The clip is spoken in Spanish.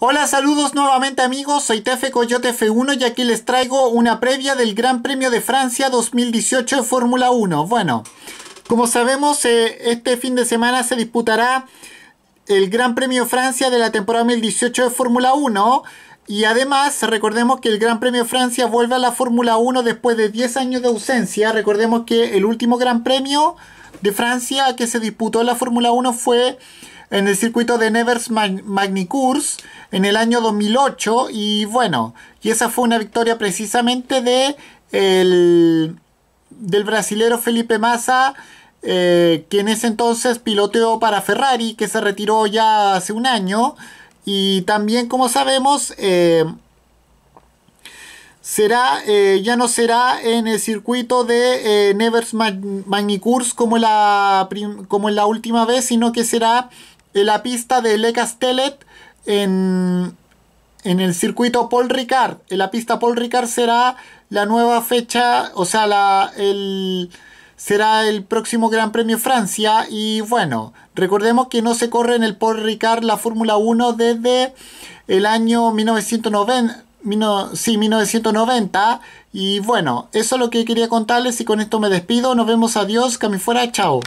Hola, saludos nuevamente amigos, soy Tefe Coyote F1 y aquí les traigo una previa del Gran Premio de Francia 2018 de Fórmula 1. Bueno, como sabemos, eh, este fin de semana se disputará el Gran Premio Francia de la temporada 2018 de Fórmula 1. Y además, recordemos que el Gran Premio Francia vuelve a la Fórmula 1 después de 10 años de ausencia. Recordemos que el último Gran Premio de Francia que se disputó la Fórmula 1 fue en el circuito de Nevers Magnicours en el año 2008 y bueno, y esa fue una victoria precisamente de el, del brasilero Felipe Massa, eh, que en ese entonces piloteó para Ferrari, que se retiró ya hace un año. Y también, como sabemos, eh, será, eh, ya no será en el circuito de eh, Nevers Magnicours como la, como la última vez, sino que será la pista de Le Castellet en, el circuito Paul Ricard. En la pista Paul Ricard será la nueva fecha, o sea, la, será el próximo Gran Premio Francia. Y bueno, recordemos que no se corre en el Paul Ricard la Fórmula 1 desde el año 1990. sí, 1990. Y bueno, eso es lo que quería contarles y con esto me despido. Nos vemos, adiós, que fuera, chao.